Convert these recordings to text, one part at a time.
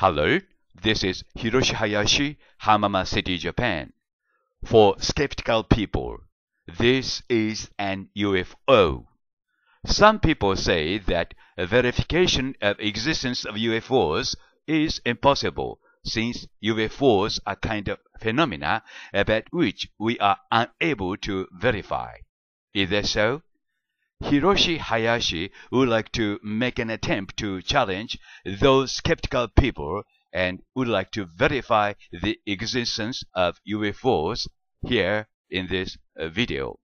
Hello, this is Hiroshi Hayashi, Hamama City, Japan. For skeptical people, this is an UFO. Some people say that verification of existence of UFOs is impossible since UFOs are kind of phenomena about which we are unable to verify. Is that so? Hiroshi Hayashi would like to make an attempt to challenge those skeptical people and would like to verify the existence of UFOs here in this video.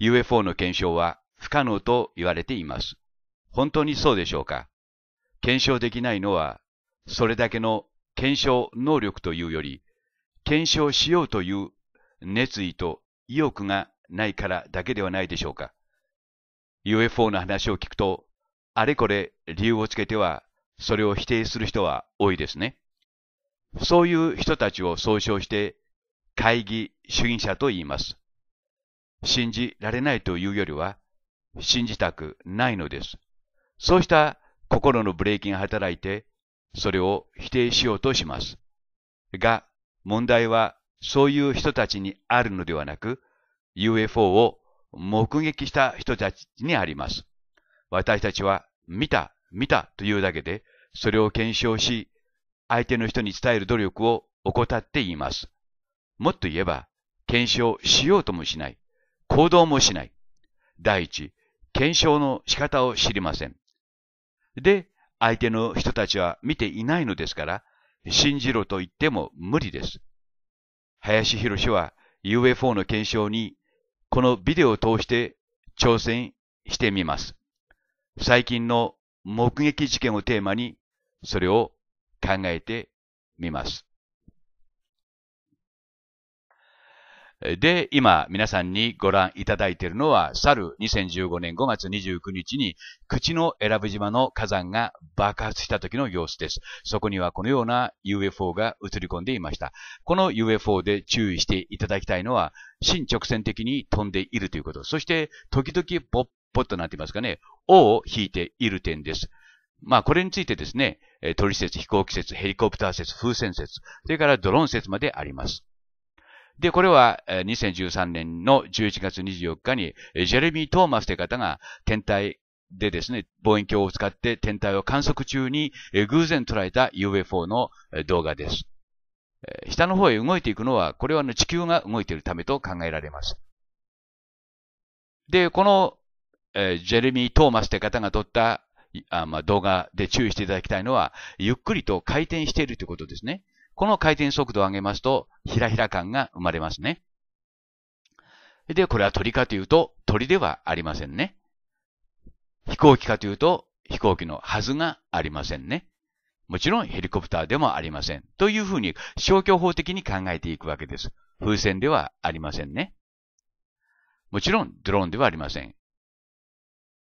UFO の検証は不可能と言われています。本当にそうでしょうか検証できないのは、それだけの検証能力というより、検証しようという熱意と意欲がないからだけではないでしょうか。UFO の話を聞くと、あれこれ理由をつけては、それを否定する人は多いですね。そういう人たちを総称して、会議主義者と言います。信じられないというよりは、信じたくないのです。そうした心のブレーキが働いて、それを否定しようとします。が、問題はそういう人たちにあるのではなく、UFO を目撃した人たちにあります。私たちは、見た、見たというだけで、それを検証し、相手の人に伝える努力を怠っています。もっと言えば、検証しようともしない。行動もしない。第一、検証の仕方を知りません。で、相手の人たちは見ていないのですから、信じろと言っても無理です。林博士は UFO の検証にこのビデオを通して挑戦してみます。最近の目撃事件をテーマに、それを考えてみます。で、今、皆さんにご覧いただいているのは、去る2015年5月29日に、口の選ぶ島の火山が爆発した時の様子です。そこにはこのような UFO が映り込んでいました。この UFO で注意していただきたいのは、新直線的に飛んでいるということ。そして、時々ポッポッとなっていますかね、尾を引いている点です。まあ、これについてですね、鳥説、飛行機説、ヘリコプター説、風船説、それからドローン説まであります。で、これは2013年の11月24日に、ジェレミー・トーマスという方が天体でですね、望遠鏡を使って天体を観測中に偶然捉えた UFO の動画です。え下の方へ動いていくのは、これは、の地球が動いているためと考えられます。で、この、えジェレミー・トーマスって方が撮ったあ、まあ、動画で注意していただきたいのは、ゆっくりと回転しているということですね。この回転速度を上げますと、ひらひら感が生まれますね。で、これは鳥かというと、鳥ではありませんね。飛行機かというと、飛行機のはずがありませんね。もちろんヘリコプターでもありません。というふうに消去法的に考えていくわけです。風船ではありませんね。もちろんドローンではありません。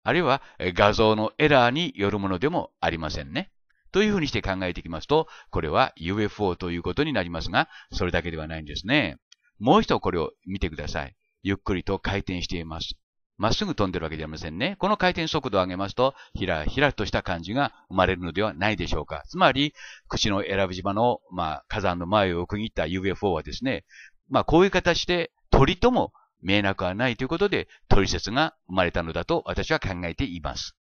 あるいは画像のエラーによるものでもありませんね。というふうにして考えていきますと、これは UFO ということになりますが、それだけではないんですね。もう一度これを見てください。ゆっくりと回転しています。まっすぐ飛んでるわけじゃありませんね。この回転速度を上げますと、ひらひらとした感じが生まれるのではないでしょうか。つまり、口の選ぶ島の、まあ、火山の前を区切った UFO はですね、まあ、こういう形で鳥とも見えなくはないということで、鳥説が生まれたのだと私は考えています。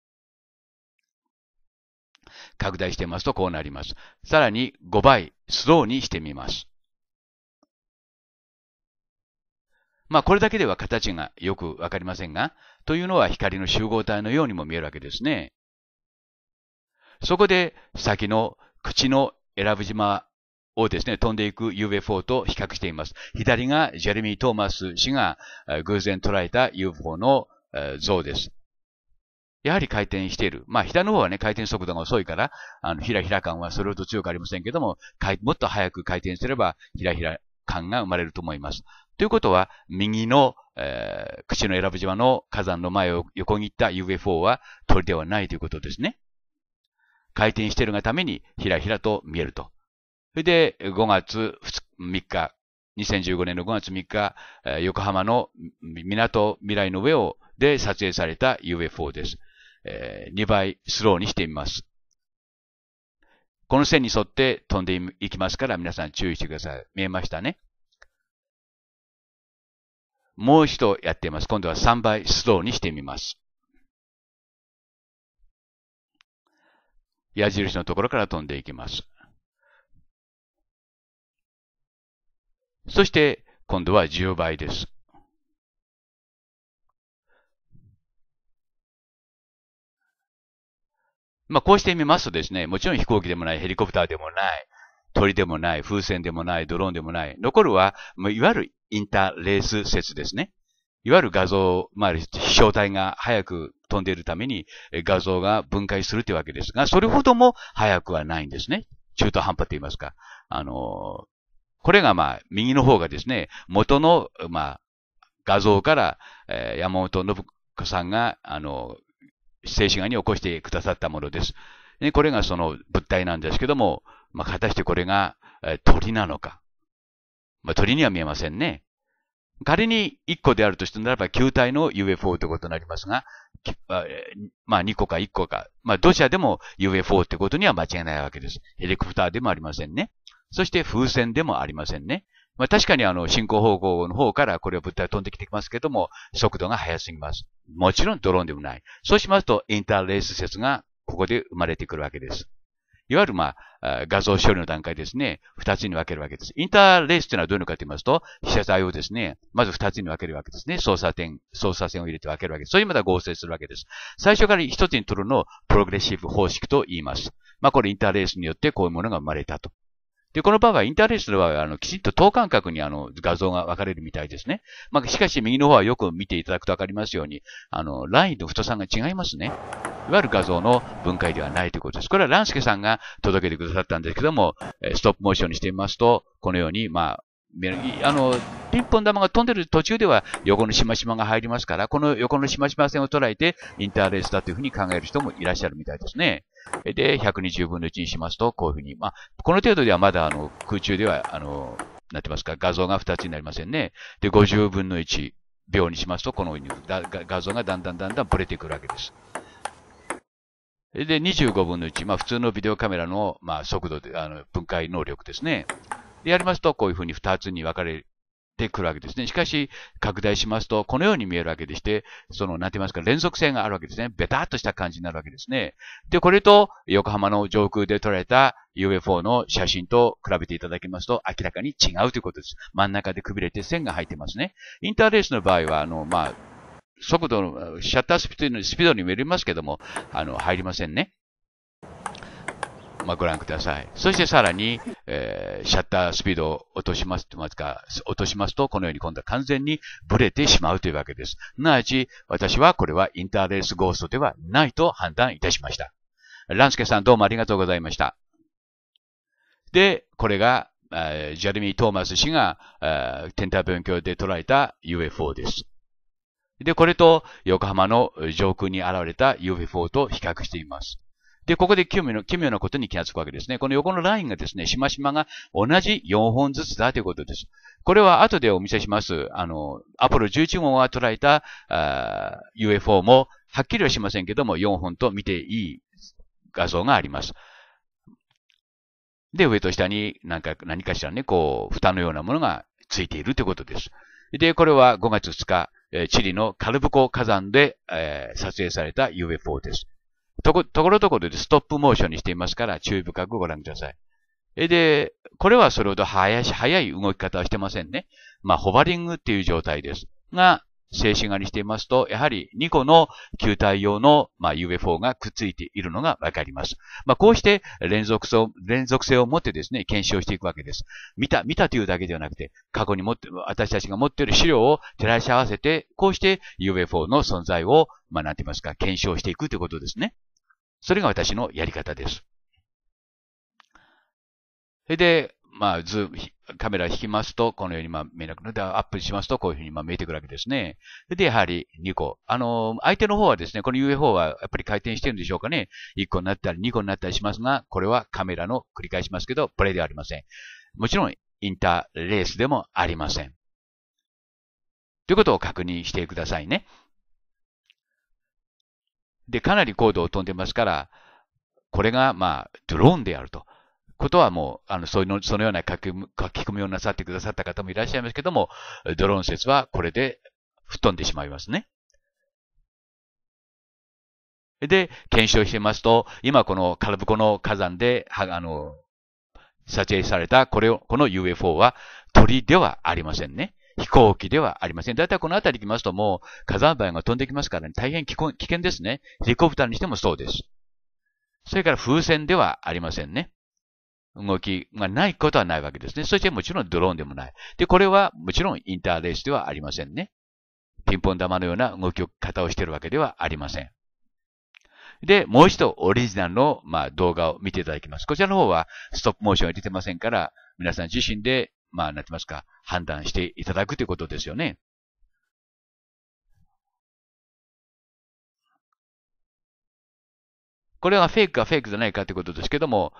拡大してますとこうなります。さらに5倍スローにしてみます。まあ、これだけでは形がよくわかりませんが、というのは光の集合体のようにも見えるわけですね。そこで、先の口の選ぶ島をですね、飛んでいく UFO と比較しています。左がジェレミー・トーマス氏が偶然捉えた UFO の像です。やはり回転している。まあ、左の方はね、回転速度が遅いから、あの、ひらひら感はそれほど強くありませんけども、もっと早く回転すれば、ひらひら感が生まれると思います。ということは、右の、えー、口の選ぶ島の火山の前を横切った UFO は鳥ではないということですね。回転しているがためにひらひらと見えると。それで、5月3日、2015年の5月3日、横浜の港未来の上をで撮影された UFO です。えー、2倍スローにしてみます。この線に沿って飛んでいきますから皆さん注意してください。見えましたね。もう一度やってみます。今度は3倍スローにしてみます。矢印のところから飛んでいきます。そして、今度は10倍です。まあ、こうしてみますとですね、もちろん飛行機でもない、ヘリコプターでもない、鳥でもない、風船でもない、ドローンでもない。残るは、もういわゆるインターレース説ですね。いわゆる画像、まあ、飛翔体が早く飛んでいるために画像が分解するというわけですが、それほども早くはないんですね。中途半端と言いますか。あの、これがまあ、右の方がですね、元の、まあ、画像から、えー、山本信子さんが、あの、静止画に起こしてくださったものです。これがその物体なんですけども、まあ、果たしてこれが、え鳥なのか。まあ、鳥には見えませんね。仮に1個であるとしてならば球体の UFO ということになりますが、まあ2個か1個か、まあどちらでも UFO ってことには間違いないわけです。ヘリコプターでもありませんね。そして風船でもありませんね。まあ確かにあの進行方向の方からこれを物体飛んできてきますけども、速度が速すぎます。もちろんドローンでもない。そうしますとインターレース説がここで生まれてくるわけです。いわゆる、まあ、画像処理の段階ですね、二つに分けるわけです。インターレースというのはどういうのかと言いますと、被写体をですね、まず二つに分けるわけですね。操作点、操作線を入れて分けるわけです。そういう意合成するわけです。最初から一つに取るのをプログレッシブ方式と言います。まあ、これインターレースによってこういうものが生まれたとで、この場合は、インターレースの場合は、あの、きちんと等間隔にあの、画像が分かれるみたいですね。まあ、しかし、右の方はよく見ていただくと分かりますように、あの、ラインと太さが違いますね。いわゆる画像の分解ではないということです。これはランスケさんが届けてくださったんですけども、ストップモーションにしてみますと、このように、まあ、あの、ピンポン玉が飛んでる途中では横のしましまが入りますから、この横のしましま線を捉えてインターレースだというふうに考える人もいらっしゃるみたいですね。で、120分の1にしますと、こういうふうに。まあ、この程度ではまだ、あの、空中では、あの、なってますか、画像が2つになりませんね。で、50分の1秒にしますと、このように画像がだんだんだんだんブレてくるわけです。で、25分の1、まあ、普通のビデオカメラの、まあ、速度で、あの、分解能力ですね。で、やりますと、こういうふうに2つに分かれてくるわけですね。しかし、拡大しますと、このように見えるわけでして、その、なんて言いますか、連続性があるわけですね。ベタっとした感じになるわけですね。で、これと、横浜の上空で撮られた UFO の写真と比べていただきますと、明らかに違うということです。真ん中でくびれて線が入ってますね。インターレースの場合は、あの、まあ、速度の、シャッタースピードに、スピードにもよりますけども、あの、入りませんね。まあ、ご覧ください。そしてさらに、えー、シャッタースピードを落としますと、まずか、落としますと、このように今度は完全にブレてしまうというわけです。すなわち、私はこれはインターレースゴーストではないと判断いたしました。ランスケさんどうもありがとうございました。で、これが、えジェレミー・トーマス氏が、え天体勉強で捉えた UFO です。で、これと横浜の上空に現れた UFO と比較しています。で、ここで奇妙な奇妙なことに気がつくわけですね。この横のラインがですね、しましまが同じ4本ずつだということです。これは後でお見せします。あの、アポロ11号が捉えたあ UFO も、はっきりはしませんけども、4本と見ていい画像があります。で、上と下に何か何かしらね、こう、蓋のようなものがついているということです。で、これは5月2日、チリのカルブコ火山で、えー、撮影された UFO です。とこ、ところどころでストップモーションにしていますから、注意深くご覧ください。えで、これはそれほど早い、早い動き方はしてませんね。まあ、ホバリングっていう状態です。が、静止画にしていますと、やはり2個の球体用の、まあ、UFO がくっついているのがわかります。まあ、こうして連続性を、連続性を持ってですね、検証していくわけです。見た、見たというだけではなくて、過去に持って、私たちが持っている資料を照らし合わせて、こうして UFO の存在を、まあ、なんて言いますか、検証していくということですね。それが私のやり方です。それで、まあ、ズーム、カメラ引きますと、このようにまあ見えなくなって、アップしますと、こういうふうにまあ見えてくるわけですね。で、やはり2個。あの、相手の方はですね、この UFO はやっぱり回転してるんでしょうかね。1個になったり2個になったりしますが、これはカメラの繰り返しますけど、プレイではありません。もちろん、インターレースでもありません。ということを確認してくださいね。で、かなり高度を飛んでますから、これが、まあ、ドローンであると。ことはもう、あの、そういの、そのような書き込みをなさってくださった方もいらっしゃいますけども、ドローン説はこれで吹っ飛んでしまいますね。で、検証してますと、今このカルブコの火山で、は、あの、撮影されたこれを、この UFO は鳥ではありませんね。飛行機ではありません。だいたいこの辺り行きますともう火山灰が飛んできますから、ね、大変危険ですね。ヘリコプターにしてもそうです。それから風船ではありませんね。動きがないことはないわけですね。そしてもちろんドローンでもない。で、これはもちろんインターレースではありませんね。ピンポン玉のような動き方をしているわけではありません。で、もう一度オリジナルの、まあ、動画を見ていただきます。こちらの方はストップモーションが出てませんから、皆さん自身でまあ、なってますか、判断していただくということですよね。これはフェイクかフェイクじゃないかということですけども、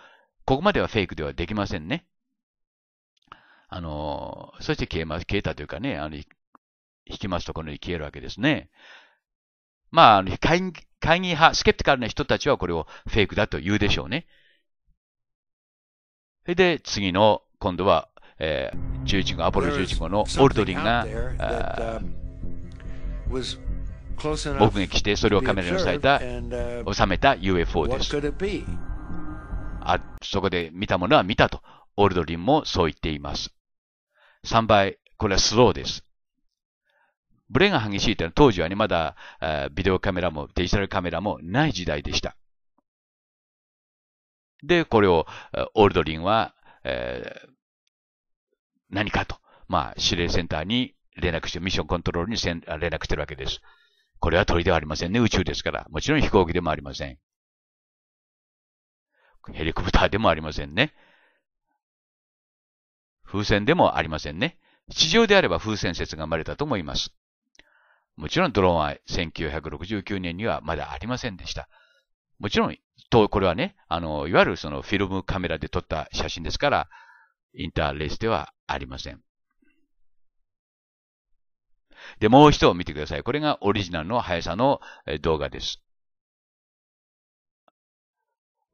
ここまではフェイクではできませんね。あの、そして消えます、消えたというかね、あの、引きますとこのように消えるわけですね。まあ、会議会議派、スケプティカルな人たちはこれをフェイクだと言うでしょうね。それで次の、今度はえー、11号、アポロ11号のオルドリンが、目撃してそれをカメラに収めた収めた UFO です。あそこで見たものは見たと、オルドリンもそう言っています。3倍、これはスローです。ブレが激しいというのは当時はね、まだ、ビデオカメラもデジタルカメラもない時代でした。で、これをオルドリンは、えー、何かと、まあ、指令センターに連絡して、ミッションコントロールに連絡してるわけです。これは鳥ではありませんね。宇宙ですから。もちろん飛行機でもありません。ヘリコプターでもありませんね。風船でもありませんね。地上であれば風船説が生まれたと思います。もちろんドローンは1969年にはまだありませんでした。もちろん、と、これはね、あの、いわゆるそのフィルムカメラで撮った写真ですから、インターレースではありません。で、もう一度見てください。これがオリジナルの速さの動画です。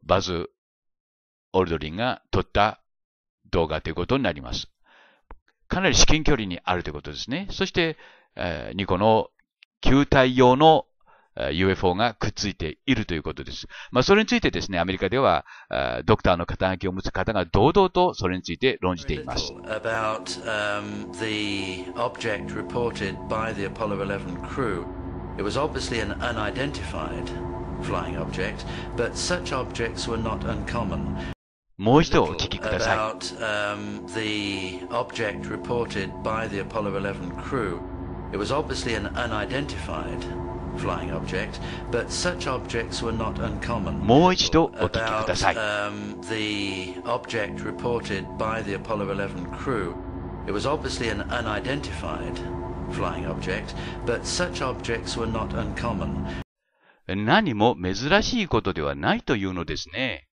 バズ・オルドリンが撮った動画ということになります。かなり至近距離にあるということですね。そして、えー、ニコの球体用の UFO がくっついているということです。まあ、それについてですね、アメリカでは、ドクターの肩書きを持つ方が堂々とそれについて論じています。もう一度お聞きください。flying object, but such objects were not uncommon. もう一度お聞きください。About, um, the object reported by the Apollo 11 crew, it was obviously an unidentified flying object, but such objects were not uncommon. 何も珍しいことではないというのですね。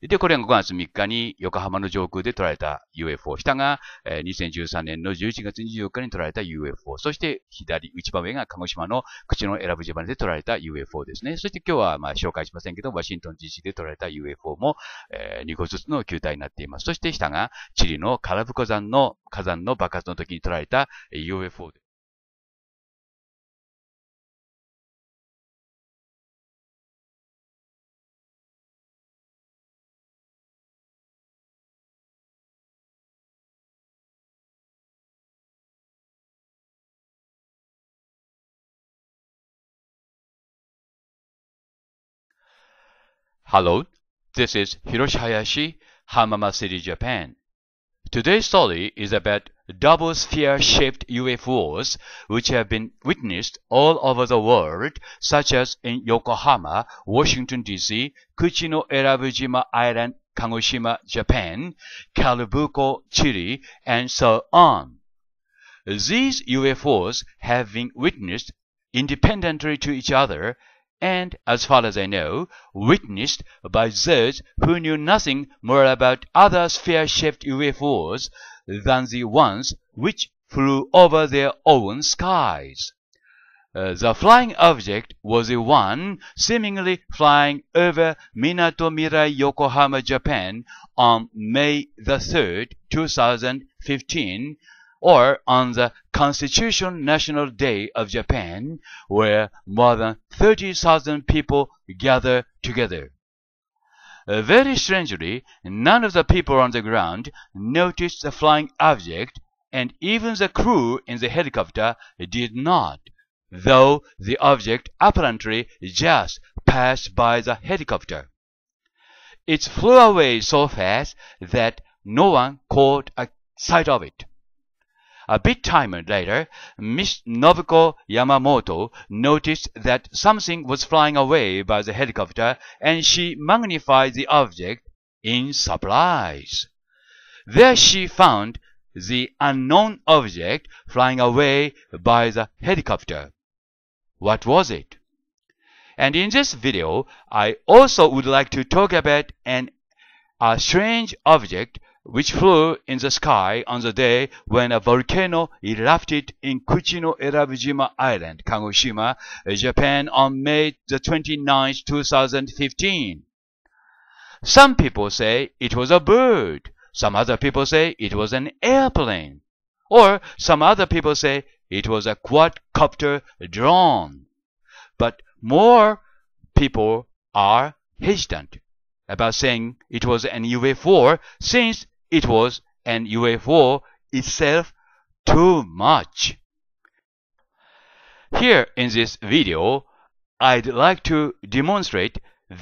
で、これが5月3日に横浜の上空で捉えた UFO。下が、えー、2013年の11月24日に捉えた UFO。そして左、内場上が鹿児島の口の選ぶ島で捉えた UFO ですね。そして今日はまあ紹介しませんけど、ワシントン DC で捉えた UFO も、えー、2個ずつの球体になっています。そして下がチリのカラブコ山の火山の爆発の時に捉えた UFO です。Hello, this is Hiroshi Hayashi, Hamama City, Japan. Today's story is about double sphere-shaped UFOs which have been witnessed all over the world, such as in Yokohama, Washington D.C., Kuchino Erabujima Island, Kagoshima, Japan, Calabuco, Chile, and so on. These UFOs have been witnessed independently to each other and, as far as I know, witnessed by those who knew nothing more about other sphere-shaped UFOs than the ones which flew over their own skies. Uh, the flying object was the one seemingly flying over Minato Mirai, Yokohama, Japan on May the 3rd, 2015 or on the Constitution National Day of Japan, where more than 30,000 people gather together. Uh, very strangely, none of the people on the ground noticed the flying object, and even the crew in the helicopter did not, though the object apparently just passed by the helicopter. It flew away so fast that no one caught a sight of it. A bit time later, Miss Nobuko Yamamoto noticed that something was flying away by the helicopter and she magnified the object in surprise. There she found the unknown object flying away by the helicopter. What was it? And in this video, I also would like to talk about an, a strange object which flew in the sky on the day when a volcano erupted in Kuchino Erabujima Island, Kagoshima, Japan on May the 29th, 2015. Some people say it was a bird. Some other people say it was an airplane. Or some other people say it was a quadcopter drone. But more people are hesitant about saying it was an UAV-4 since it was an UFO itself too much. Here in this video, I'd like to demonstrate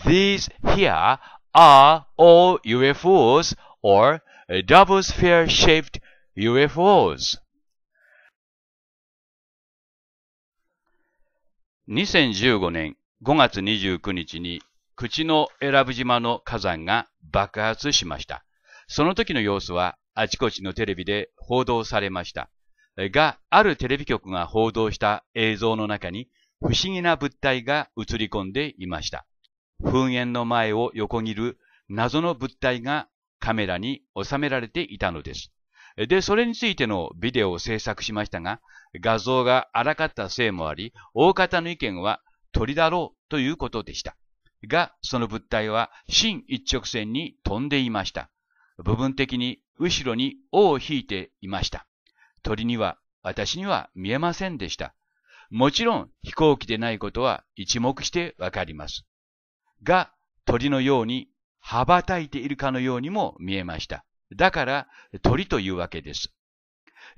these here are all UFOs or double sphere shaped UFOs. 2015年5月29日に口の選ぶ島の火山が爆発しました。その時の様子はあちこちのテレビで報道されました。が、あるテレビ局が報道した映像の中に不思議な物体が映り込んでいました。噴煙の前を横切る謎の物体がカメラに収められていたのです。で、それについてのビデオを制作しましたが、画像が荒かったせいもあり、大方の意見は鳥だろうということでした。が、その物体は真一直線に飛んでいました。部分的に後ろに尾を引いていました。鳥には私には見えませんでした。もちろん飛行機でないことは一目してわかります。が、鳥のように羽ばたいているかのようにも見えました。だから鳥というわけです。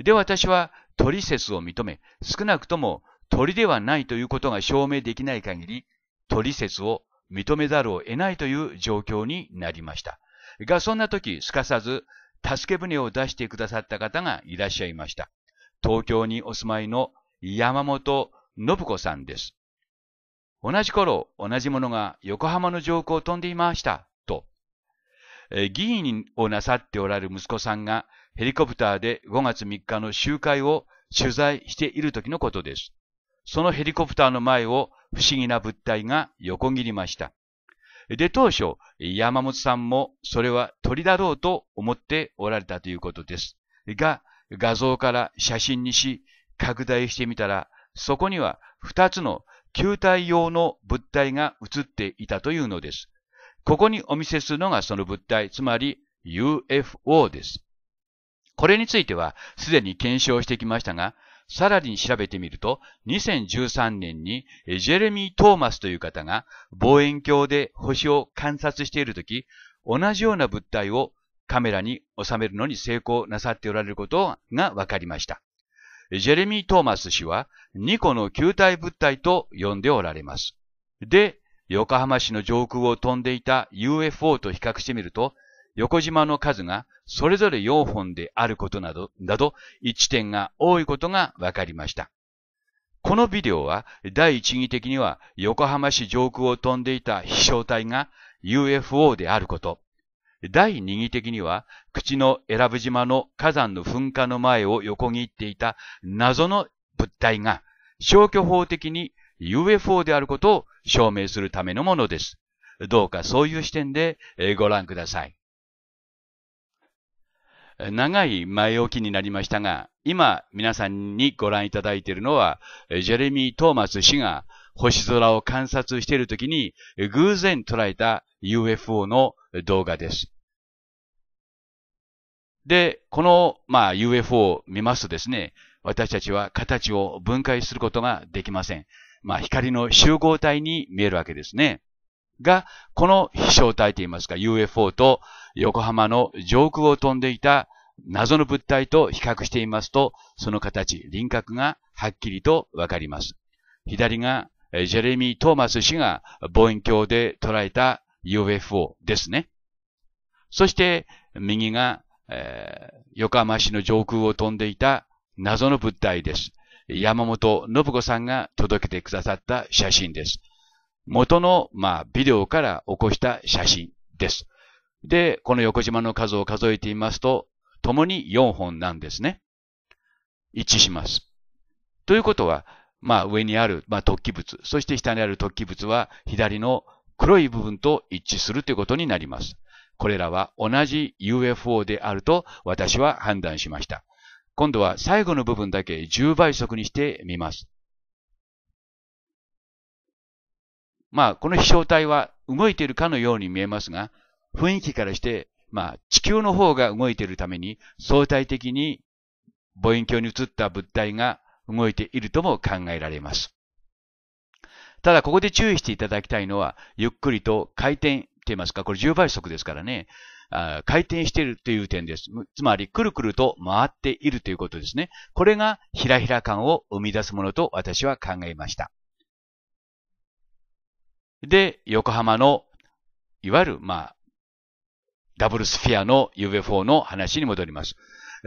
で、私は鳥説を認め、少なくとも鳥ではないということが証明できない限り、鳥説を認めざるを得ないという状況になりました。が、そんな時、すかさず、助け舟を出してくださった方がいらっしゃいました。東京にお住まいの山本信子さんです。同じ頃、同じものが横浜の上空を飛んでいました、と。議員をなさっておられる息子さんがヘリコプターで5月3日の集会を取材している時のことです。そのヘリコプターの前を不思議な物体が横切りました。で、当初、山本さんもそれは鳥だろうと思っておられたということです。が、画像から写真にし、拡大してみたら、そこには2つの球体用の物体が写っていたというのです。ここにお見せするのがその物体、つまり UFO です。これについてはすでに検証してきましたが、さらに調べてみると、2013年にジェレミー・トーマスという方が望遠鏡で星を観察しているとき、同じような物体をカメラに収めるのに成功なさっておられることが分かりました。ジェレミー・トーマス氏は2個の球体物体と呼んでおられます。で、横浜市の上空を飛んでいた UFO と比較してみると、横縞の数がそれぞれ4本であることなど、など、1点が多いことが分かりました。このビデオは、第一義的には横浜市上空を飛んでいた飛翔体が UFO であること。第二義的には、口の選ぶ島の火山の噴火の前を横切っていた謎の物体が消去法的に UFO であることを証明するためのものです。どうかそういう視点でご覧ください。長い前置きになりましたが、今皆さんにご覧いただいているのは、ジェレミー・トーマス氏が星空を観察しているときに偶然捉えた UFO の動画です。で、この、まあ、UFO を見ますとですね、私たちは形を分解することができません。まあ、光の集合体に見えるわけですね。が、この飛翔体といいますか UFO と横浜の上空を飛んでいた謎の物体と比較していますと、その形、輪郭がはっきりとわかります。左がジェレミー・トーマス氏が望遠鏡で捉えた UFO ですね。そして右が、えー、横浜市の上空を飛んでいた謎の物体です。山本信子さんが届けてくださった写真です。元の、まあ、ビデオから起こした写真です。で、この横島の数を数えてみますと、共に4本なんですね。一致します。ということは、まあ上にある、まあ突起物、そして下にある突起物は左の黒い部分と一致するということになります。これらは同じ UFO であると私は判断しました。今度は最後の部分だけ10倍速にしてみます。まあ、この飛翔体は動いているかのように見えますが、雰囲気からして、まあ、地球の方が動いているために、相対的に望遠鏡に映った物体が動いているとも考えられます。ただ、ここで注意していただきたいのは、ゆっくりと回転って言いますか、これ10倍速ですからね、あ回転しているという点です。つまり、くるくると回っているということですね。これがひらひら感を生み出すものと私は考えました。で、横浜の、いわゆる、まあ、ダブルスフィアの UFO の話に戻ります。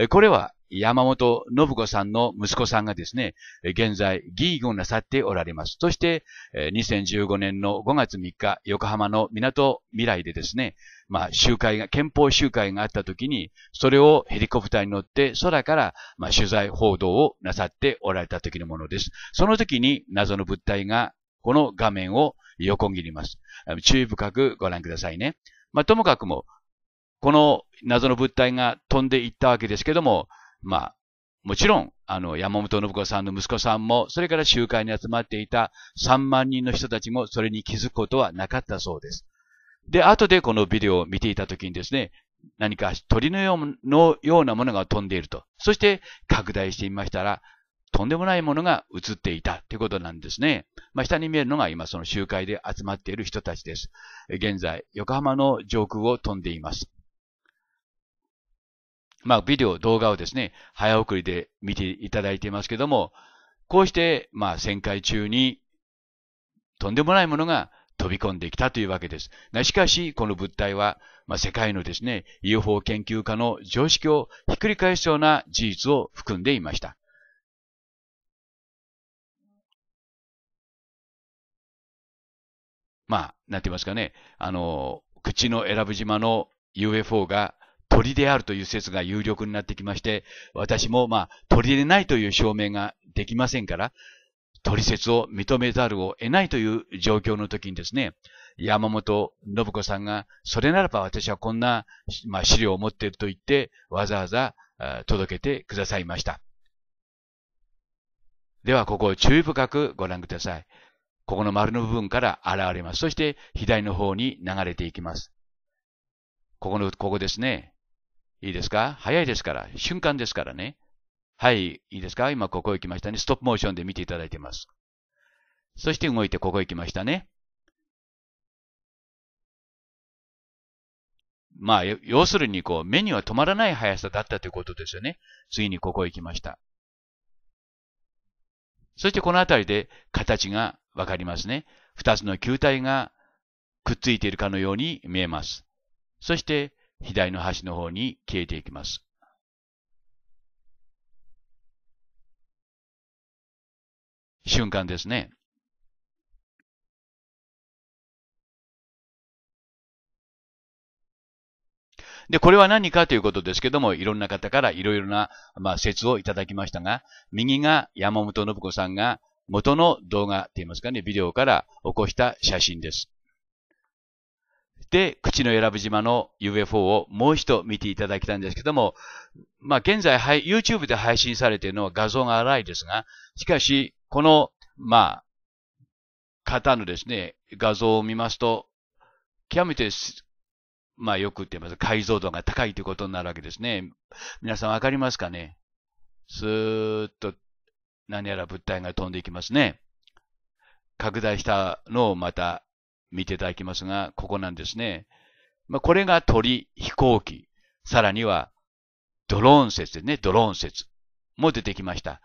これは山本信子さんの息子さんがですね、現在議員をなさっておられます。そして、2015年の5月3日、横浜の港未来でですね、まあ集会が、憲法集会があった時に、それをヘリコプターに乗って空から、まあ、取材報道をなさっておられた時のものです。その時に謎の物体がこの画面を横切ります。注意深くご覧くださいね。まあ、ともかくも、この謎の物体が飛んでいったわけですけども、まあ、もちろん、あの、山本信子さんの息子さんも、それから集会に集まっていた3万人の人たちもそれに気づくことはなかったそうです。で、後でこのビデオを見ていたときにですね、何か鳥のようなものが飛んでいると。そして拡大してみましたら、とんでもないものが映っていたということなんですね。まあ、下に見えるのが今その集会で集まっている人たちです。現在、横浜の上空を飛んでいます。まあ、ビデオ、動画をですね、早送りで見ていただいていますけども、こうして、まあ、旋回中に、とんでもないものが飛び込んできたというわけです。しかし、この物体は、まあ、世界のですね、UFO 研究家の常識をひっくり返すような事実を含んでいました。まあ、なんて言いますかね、あの、口の選ぶ島の UFO が鳥であるという説が有力になってきまして、私もまあ鳥でないという証明ができませんから、鳥説を認めざるを得ないという状況の時にですね、山本信子さんが、それならば私はこんな、まあ、資料を持っていると言って、わざわざ届けてくださいました。では、ここを注意深くご覧ください。ここの丸の部分から現れます。そして、左の方に流れていきます。ここの、ここですね。いいですか早いですから。瞬間ですからね。はい。いいですか今ここ行きましたね。ストップモーションで見ていただいてます。そして動いてここ行きましたね。まあ、要するにこう、目には止まらない速さだったということですよね。次にここ行きました。そしてこの辺りで形がわかりますね。二つの球体がくっついているかのように見えます。そして、左の端の方に消えていきます。瞬間ですね。で、これは何かということですけども、いろんな方からいろいろな、まあ、説をいただきましたが、右が山本信子さんが元の動画って言いますかね、ビデオから起こした写真です。で、口の選ぶ島の UFO をもう一度見ていただきたいんですけども、まあ、現在、はい、YouTube で配信されているのは画像が荒いですが、しかし、この、まあ、方のですね、画像を見ますと、極めて、まあ、よく言ってます。解像度が高いということになるわけですね。皆さんわかりますかねスーッと何やら物体が飛んでいきますね。拡大したのをまた見ていただきますが、ここなんですね。まあ、これが鳥、飛行機、さらにはドローン説ですね。ドローン説も出てきました。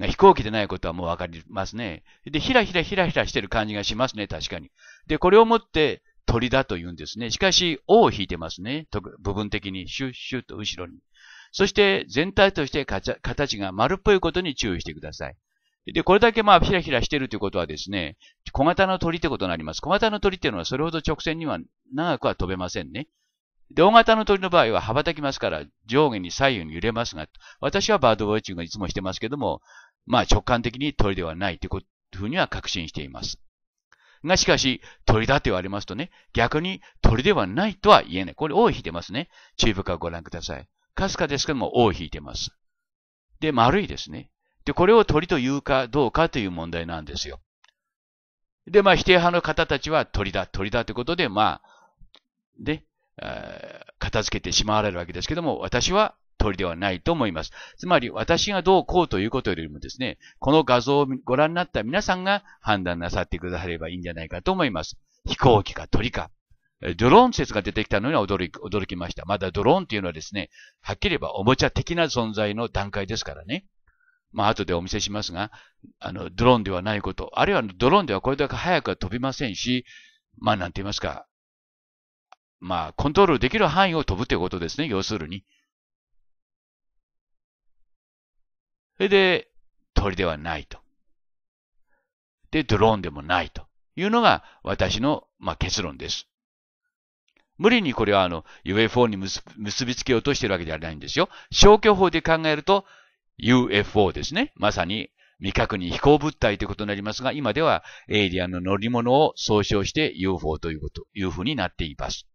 飛行機でないことはもうわかりますね。で、ひらひらひらひらしてる感じがしますね、確かに。で、これをもって鳥だと言うんですね。しかし、尾を引いてますね。部分的に、シュッシュッと後ろに。そして、全体として形が丸っぽいことに注意してください。で、これだけまあ、ひらひらしてるということはですね、小型の鳥ってことになります。小型の鳥っていうのはそれほど直線には長くは飛べませんね。で、大型の鳥の場合は羽ばたきますから、上下に左右に揺れますが、私はバードウォッチングいつもしてますけども、まあ直感的に鳥ではないというふうには確信しています。が、しかし、鳥だって言われますとね、逆に鳥ではないとは言えない。これ、尾を引いてますね。チューブカーご覧ください。かすかですけども、尾を引いてます。で、丸いですね。で、これを鳥と言うかどうかという問題なんですよ。で、まあ、否定派の方たちは鳥だ、鳥だということで、まあ、で、片付けてしまわれるわけですけども、私は鳥ではないと思います。つまり、私がどうこうということよりもですね、この画像をご覧になった皆さんが判断なさってくださればいいんじゃないかと思います。飛行機か鳥か。ドローン説が出てきたのには驚き、驚きました。まだドローンというのはですね、はっきり言えばおもちゃ的な存在の段階ですからね。まあ、後でお見せしますが、あの、ドローンではないこと、あるいはドローンではこれだけ早くは飛びませんし、まあ、なんて言いますか、まあ、コントロールできる範囲を飛ぶということですね、要するに。それで、鳥ではないと。で、ドローンでもないというのが私の、まあ、結論です。無理にこれはあの UFO に結びつけようとしてるわけではないんですよ。消去法で考えると、UFO ですね。まさに未確認飛行物体ということになりますが、今ではエイリアンの乗り物を総称して UFO ということ、いうふうになっています。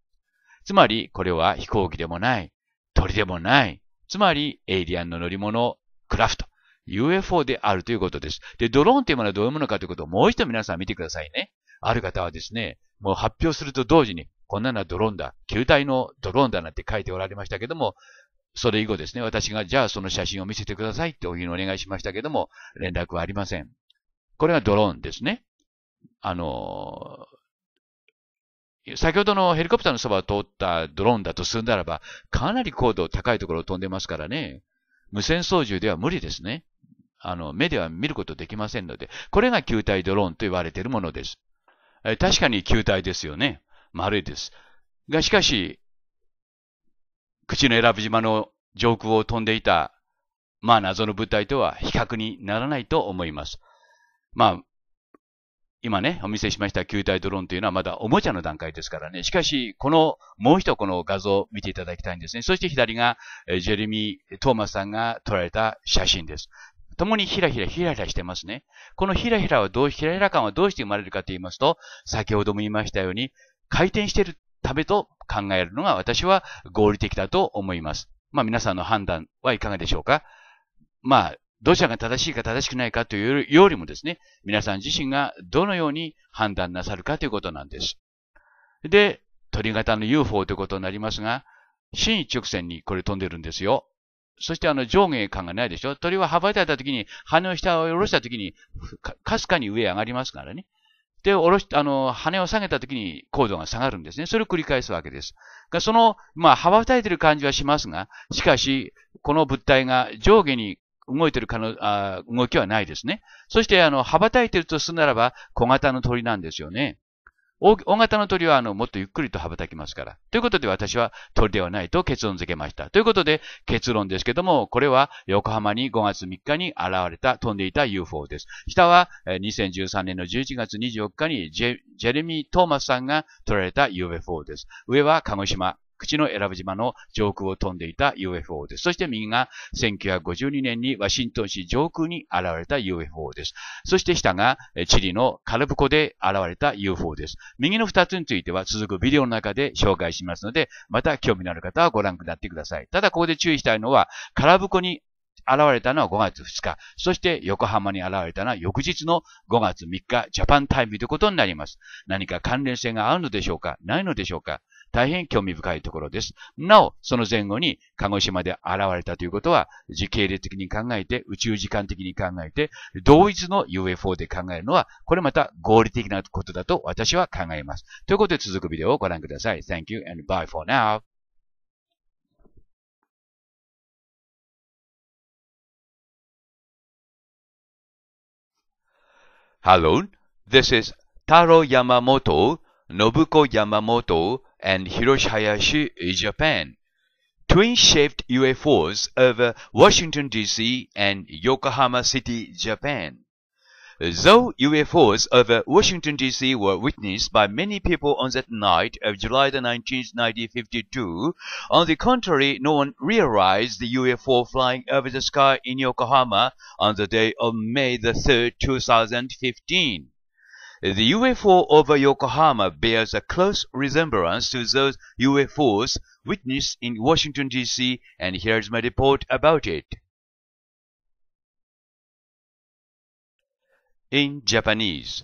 つまり、これは飛行機でもない、鳥でもない、つまりエイリアンの乗り物、クラフト、UFO であるということです。で、ドローンというものはどういうものかということをもう一度皆さん見てくださいね。ある方はですね、もう発表すると同時に、こんなのはドローンだ、球体のドローンだなんて書いておられましたけども、それ以後ですね、私がじゃあその写真を見せてくださいっておお願いしましたけども、連絡はありません。これがドローンですね。あの、先ほどのヘリコプターのそばを通ったドローンだとするならば、かなり高度高いところを飛んでますからね、無線操縦では無理ですね。あの、目では見ることできませんので、これが球体ドローンと言われているものです。え確かに球体ですよね。丸いです。が、しかし、口の選ぶ島の上空を飛んでいた、まあ謎の物体とは比較にならないと思います。まあ、今ね、お見せしました球体ドローンというのはまだおもちゃの段階ですからね。しかし、この、もう一この画像を見ていただきたいんですね。そして左が、ジェレミー・トーマスさんが撮られた写真です。共にひらひらひらひらしてますね。このひらひらはどう、ヒラヒラ感はどうして生まれるかと言いますと、先ほども言いましたように、回転してるためと考えるのが私は合理的だと思います。まあ皆さんの判断はいかがでしょうかまあ、どちらが正しいか正しくないかというよりもですね、皆さん自身がどのように判断なさるかということなんです。で、鳥型の UFO ということになりますが、真一直線にこれ飛んでるんですよ。そしてあの上下感がないでしょ鳥は羽ばたいた時に、羽を下を下ろした時に、かすかに上へ上がりますからね。で、下ろし、あの、羽を下げた時に高度が下がるんですね。それを繰り返すわけです。その、まあ、羽ばたいてる感じはしますが、しかし、この物体が上下に動いてる可能あ動きはないですね。そして、あの、羽ばたいてるとするならば、小型の鳥なんですよね。大型の鳥はあのもっとゆっくりと羽ばたきますから。ということで私は鳥ではないと結論付けました。ということで結論ですけども、これは横浜に5月3日に現れた飛んでいた UFO です。下は2013年の11月24日にジェレミー・トーマスさんが撮られた UFO です。上は鹿児島。口の選ぶ島の上空を飛んでいた UFO です。そして右が1952年にワシントン市上空に現れた UFO です。そして下がチリのカルブコで現れた UFO です。右の2つについては続くビデオの中で紹介しますので、また興味のある方はご覧くなってください。ただここで注意したいのは、カラブコに現れたのは5月2日、そして横浜に現れたのは翌日の5月3日、ジャパンタイムということになります。何か関連性があるのでしょうかないのでしょうか大変興味深いところです。なお、その前後に鹿児島で現れたということは、時系列的に考えて、宇宙時間的に考えて、同一の UFO で考えるのは、これまた合理的なことだと私は考えます。ということで続くビデオをご覧ください。Thank you and bye for now. Hello, this is Taro Yamamoto Nobuko Yamamoto and Hiroshi Hayashi, Japan. Twin-shaped UFOs over Washington, D.C. and Yokohama City, Japan. Though UFOs over Washington, D.C. were witnessed by many people on that night of July 19, 1952, on the contrary, no one realized the UFO flying over the sky in Yokohama on the day of May 3, 2015. The UFO over Yokohama bears a close resemblance to those UFOs witnessed in Washington, D.C., and here's my report about it. in Japanese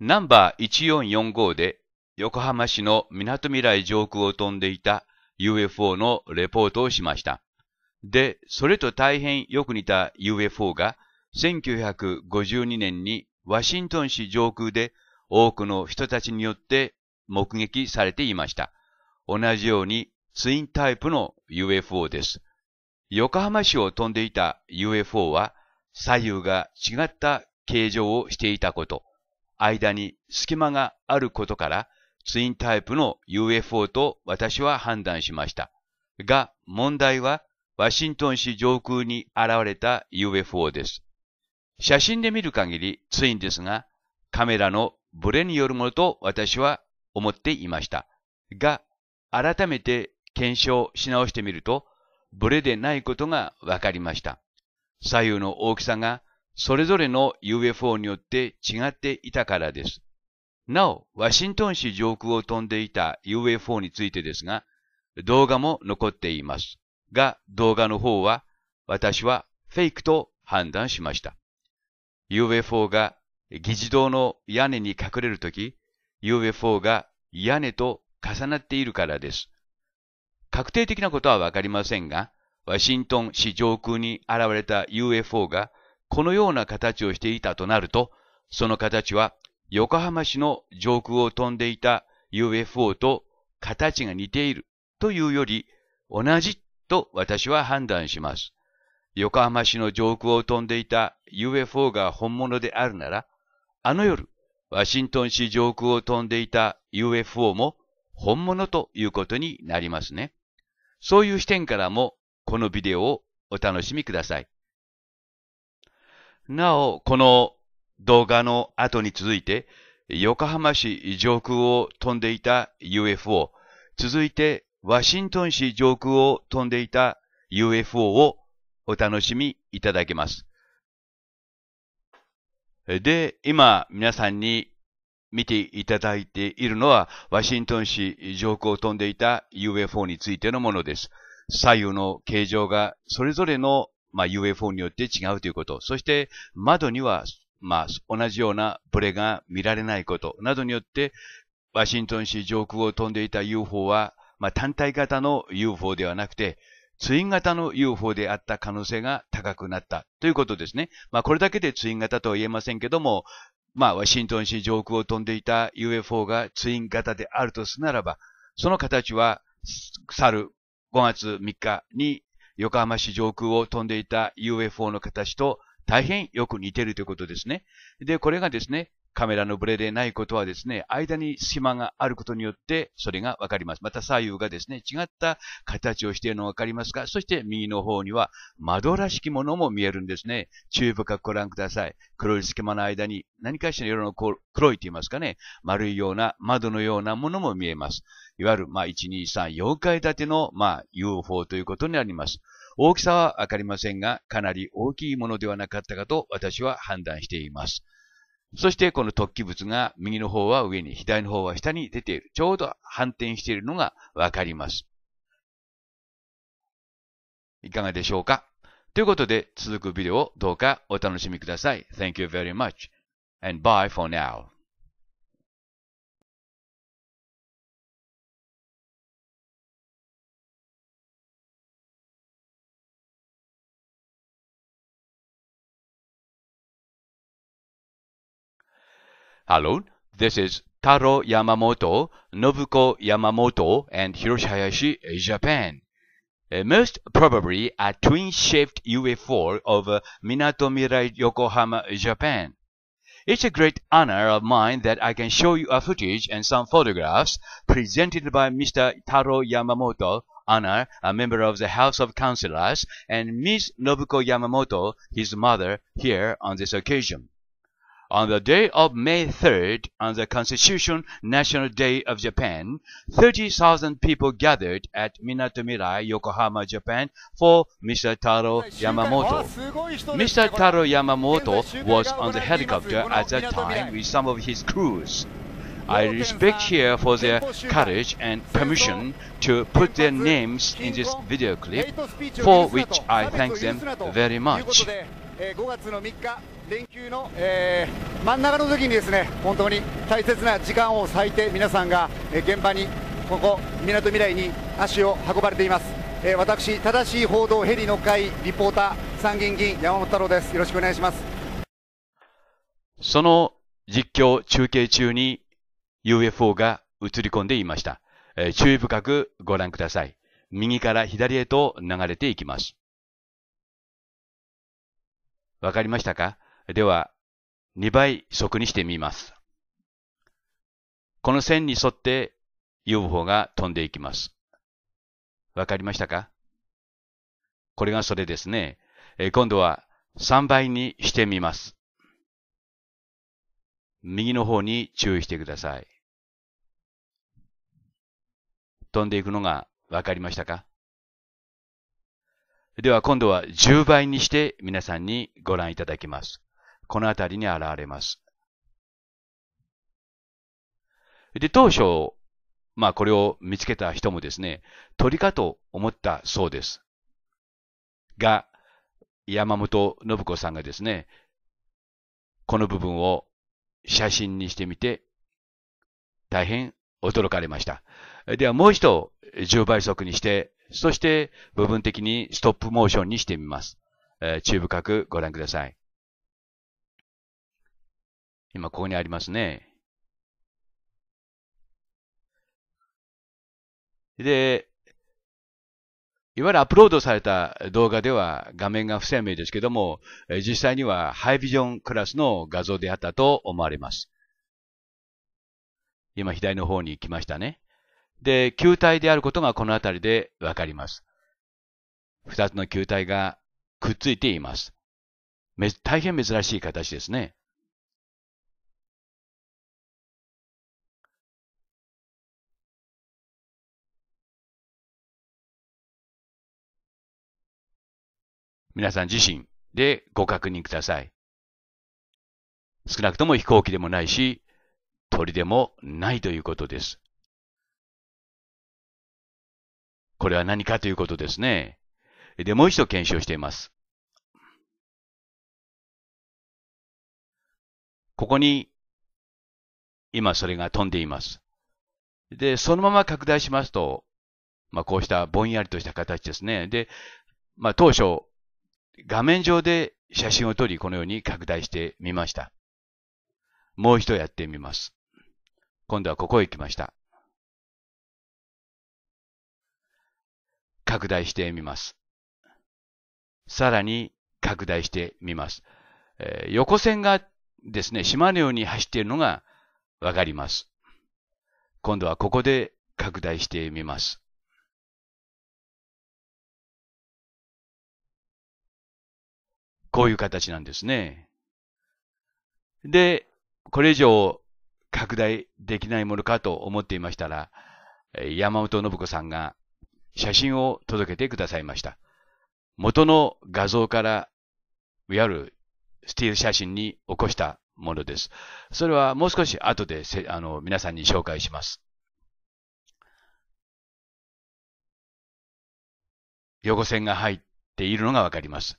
ナンバー1445で横浜市のみなとみらい上空を飛んでいた UFO のレポートをしました。で、それと大変よく似た UFO が1952年にワシントン市上空で多くの人たちによって目撃されていました。同じようにツインタイプの UFO です。横浜市を飛んでいた UFO は左右が違った形状をしていたこと、間に隙間があることからツインタイプの UFO と私は判断しました。が、問題はワシントン市上空に現れた UFO です。写真で見る限りついんですが、カメラのブレによるものと私は思っていました。が、改めて検証し直してみると、ブレでないことが分かりました。左右の大きさがそれぞれの UFO によって違っていたからです。なお、ワシントン市上空を飛んでいた UFO についてですが、動画も残っています。が、動画の方は私はフェイクと判断しました。UFO が議事堂の屋根に隠れるとき、UFO が屋根と重なっているからです。確定的なことはわかりませんが、ワシントン市上空に現れた UFO がこのような形をしていたとなると、その形は横浜市の上空を飛んでいた UFO と形が似ているというより同じと私は判断します。横浜市の上空を飛んでいた UFO が本物であるなら、あの夜、ワシントン市上空を飛んでいた UFO も本物ということになりますね。そういう視点からも、このビデオをお楽しみください。なお、この動画の後に続いて、横浜市上空を飛んでいた UFO、続いてワシントン市上空を飛んでいた UFO をお楽しみいただけます。で、今皆さんに見ていただいているのは、ワシントン市上空を飛んでいた UFO についてのものです。左右の形状がそれぞれの、まあ、UFO によって違うということ。そして窓には、まあ、同じようなブレが見られないことなどによって、ワシントン市上空を飛んでいた UFO は、まあ、単体型の UFO ではなくて、ツイン型の UFO であった可能性が高くなったということですね。まあ、これだけでツイン型とは言えませんけども、まあ、ワシントン市上空を飛んでいた UFO がツイン型であるとすならば、その形は、去る5月3日に横浜市上空を飛んでいた UFO の形と大変よく似ているということですね。で、これがですね、カメラのブレでないことはですね、間に隙間があることによって、それがわかります。また左右がですね、違った形をしているのがわかりますかそして右の方には窓らしきものも見えるんですね。注意深くご覧ください。黒い隙間の間に何かしらの色の黒いと言いますかね、丸いような窓のようなものも見えます。いわゆる、まあ、1、2、3、4階建ての、まあ、UFO ということになります。大きさはわかりませんが、かなり大きいものではなかったかと私は判断しています。そしてこの突起物が右の方は上に、左の方は下に出ている。ちょうど反転しているのがわかります。いかがでしょうかということで続くビデオをどうかお楽しみください。Thank you very much and bye for now. Hello, this is Taro Yamamoto, Nobuko Yamamoto, and Hiroshi Hayashi, Japan. Uh, most probably a twin-shaped UFO over uh, Minato Mirai, Yokohama, Japan. It's a great honor of mine that I can show you a footage and some photographs presented by Mr. Taro Yamamoto, Honor, a member of the House of Councillors, and Miss Nobuko Yamamoto, his mother, here on this occasion. On the day of May 3rd, on the Constitution National Day of Japan, 30,000 people gathered at Minatomirai, Yokohama, Japan for Mr. Taro Yamamoto. Mr. Taro Yamamoto was on the helicopter at that time with some of his crews. I respect here for their courage and permission to put their names in this video clip, for which I thank them very much. 連休の、えー、真ん中の時にですね本当に大切な時間を割いて皆さんが、え現場にここみなとみらいに足を運ばれています、えー、私正しい報道ヘリの会リポーター参議院議員山本太郎ですよろしくお願いしますその実況中継中に UFO が映り込んでいました、えー、注意深くご覧ください右から左へと流れていきますわかりましたかでは、2倍速にしてみます。この線に沿って u 部法が飛んでいきます。わかりましたかこれがそれですね。え今度は3倍にしてみます。右の方に注意してください。飛んでいくのがわかりましたかでは今度は10倍にして皆さんにご覧いただきます。この辺りに現れます。で、当初、まあこれを見つけた人もですね、鳥かと思ったそうです。が、山本信子さんがですね、この部分を写真にしてみて、大変驚かれました。ではもう一度10倍速にして、そして部分的にストップモーションにしてみます。えー、注意深くご覧ください。今ここにありますね。で、いわゆるアップロードされた動画では画面が不鮮明ですけども、実際にはハイビジョンクラスの画像であったと思われます。今左の方に来ましたね。で、球体であることがこの辺りでわかります。二つの球体がくっついています。大変珍しい形ですね。皆さん自身でご確認ください。少なくとも飛行機でもないし、鳥でもないということです。これは何かということですね。で、もう一度検証しています。ここに、今それが飛んでいます。で、そのまま拡大しますと、まあ、こうしたぼんやりとした形ですね。で、まあ、当初、画面上で写真を撮り、このように拡大してみました。もう一度やってみます。今度はここへ行きました。拡大してみます。さらに拡大してみます。えー、横線がですね、島のように走っているのがわかります。今度はここで拡大してみます。こういう形なんですね。で、これ以上拡大できないものかと思っていましたら、山本信子さんが写真を届けてくださいました。元の画像から、いわゆるスティール写真に起こしたものです。それはもう少し後であの皆さんに紹介します。横線が入っているのがわかります。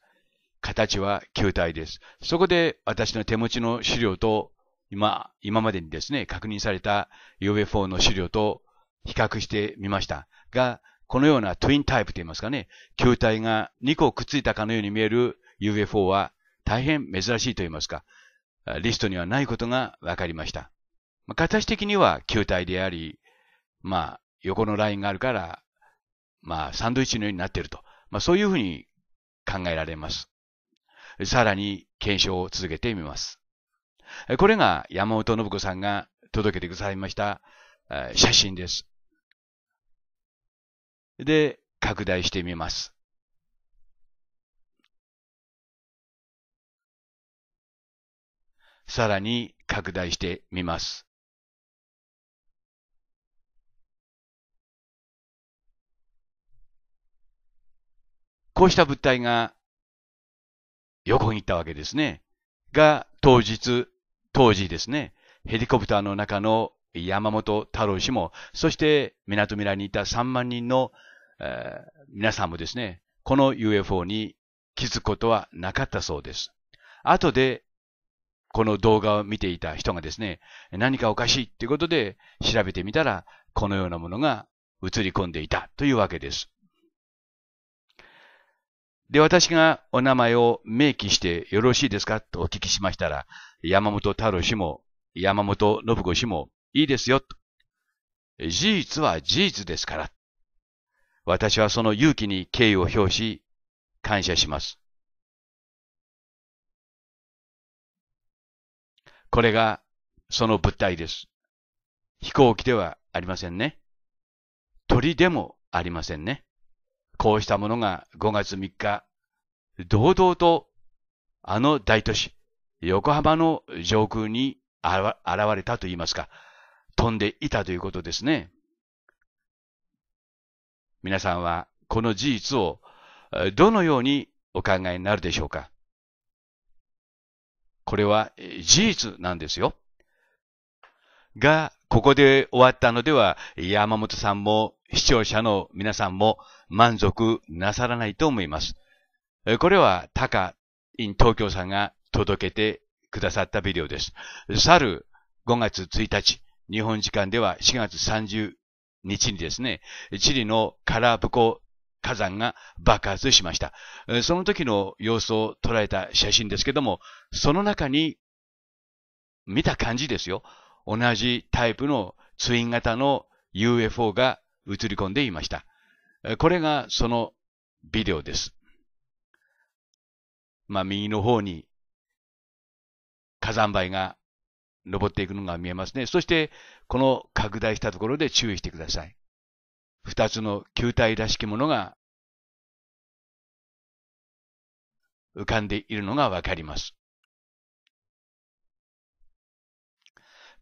形は球体です。そこで私の手持ちの資料と今、今までにですね、確認された UFO の資料と比較してみましたが、このようなトゥインタイプといいますかね、球体が2個くっついたかのように見える UFO は大変珍しいと言いますか、リストにはないことが分かりました。形的には球体であり、まあ、横のラインがあるから、まあ、サンドイッチのようになっていると。まあ、そういうふうに考えられます。さらに検証を続けてみます。これが山本信子さんが届けてくださいました写真です。で、拡大してみます。さらに拡大してみます。こうした物体が横に行ったわけですね。が、当日、当時ですね、ヘリコプターの中の山本太郎氏も、そして港村にいた3万人の、えー、皆さんもですね、この UFO に気づくことはなかったそうです。後で、この動画を見ていた人がですね、何かおかしいっていうことで調べてみたら、このようなものが映り込んでいたというわけです。で、私がお名前を明記してよろしいですかとお聞きしましたら、山本太郎氏も、山本信子氏も、いいですよ、と。事実は事実ですから。私はその勇気に敬意を表し、感謝します。これがその物体です。飛行機ではありませんね。鳥でもありませんね。こうしたものが5月3日、堂々とあの大都市、横浜の上空に現れたと言いますか、飛んでいたということですね。皆さんはこの事実をどのようにお考えになるでしょうかこれは事実なんですよ。が、ここで終わったのでは、山本さんも視聴者の皆さんも満足なさらないと思います。これはタカ in 東京さんが届けてくださったビデオです。去る5月1日、日本時間では4月30日にですね、チリのカラブコ火山が爆発しました。その時の様子を捉えた写真ですけども、その中に見た感じですよ。同じタイプのツイン型の UFO が映り込んでいました。これがそのビデオです。まあ、右の方に火山灰が登っていくのが見えますね。そして、この拡大したところで注意してください。二つの球体らしきものが浮かんでいるのがわかります。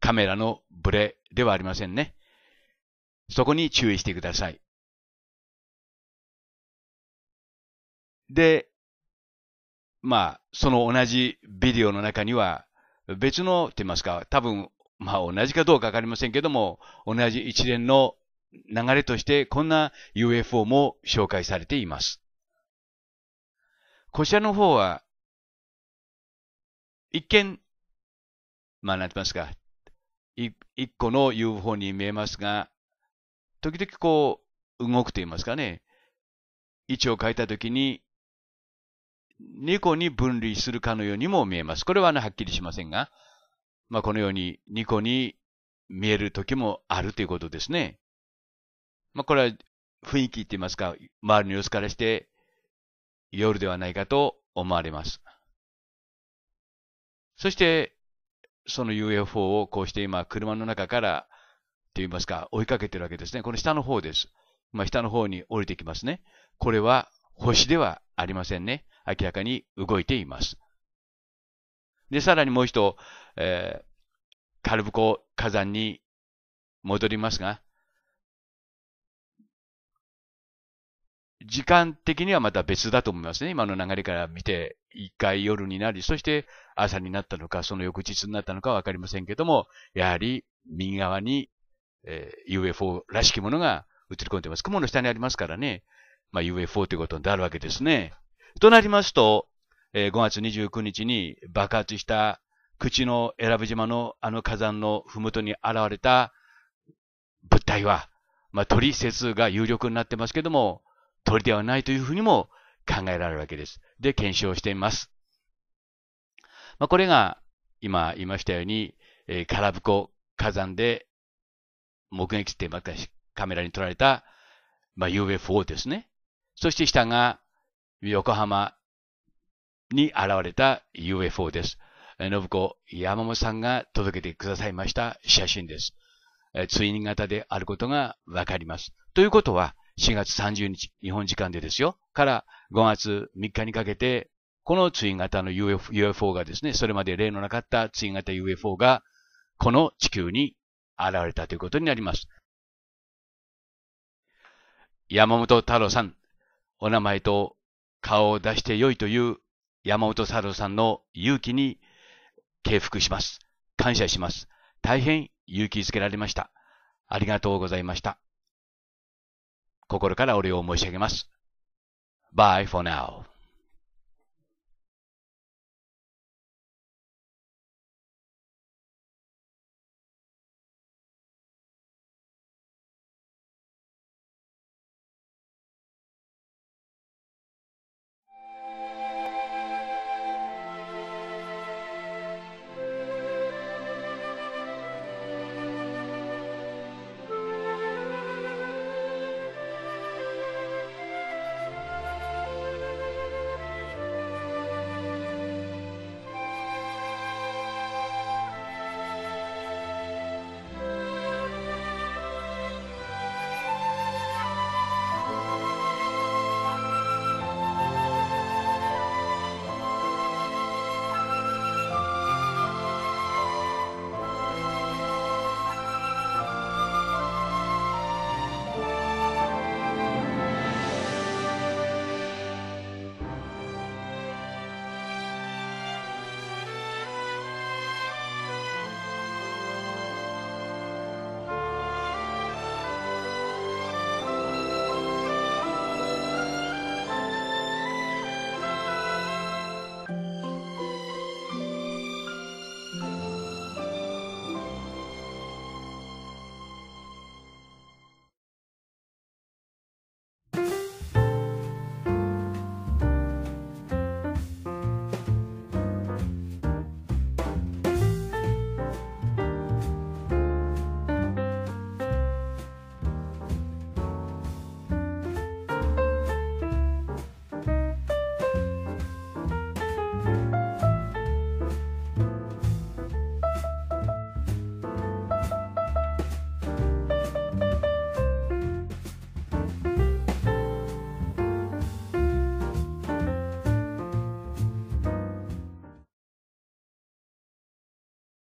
カメラのブレではありませんね。そこに注意してください。で、まあ、その同じビデオの中には、別のって言いますか、多分、まあ同じかどうかわかりませんけども、同じ一連の流れとしてこんな UFO も紹介されています。こちらの方は、一見、まあなんて言いますか、一個の UFO に見えますが、時々こう、動くと言いますかね、位置を変えたときに、二個に分類するかのようにも見えます。これはね、はっきりしませんが、まあ、このように二個に見える時もあるということですね。まあ、これは雰囲気って言いますか、周りの様子からして夜ではないかと思われます。そして、その UFO をこうして今、車の中からといいますか、追いかけてるわけですね。この下の方です。まあ、下の方に降りてきますね。これは星ではありませんね。明らかに動いています。で、さらにもう一、えー、カルブコ火山に戻りますが、時間的にはまた別だと思いますね。今の流れから見て、一回夜になり、そして朝になったのか、その翌日になったのかわかりませんけども、やはり右側に、えー、UFO らしきものが映り込んでます。雲の下にありますからね、まあ、UFO ということになるわけですね。となりますと、えー、5月29日に爆発した口の選ぶ島のあの火山のふもとに現れた物体は、まあ、鳥説が有力になってますけども、鳥ではないというふうにも考えられるわけです。で、検証しています。まあ、これが今言いましたように、えー、カラブコ火山で目撃してまたカメラに撮られた、まあ、UFO ですね。そして下が横浜に現れた UFO です。信子山本さんが届けてくださいました写真です。ツイン型であることがわかります。ということは、4月30日、日本時間でですよ、から5月3日にかけて、このツイン型の UFO, UFO がですね、それまで例のなかったツイン型 UFO が、この地球に現れたということになります。山本太郎さん、お名前と顔を出して良いという山本太郎さんの勇気に敬服します。感謝します。大変勇気づけられました。ありがとうございました。心からお礼を申し上げます。Bye for now.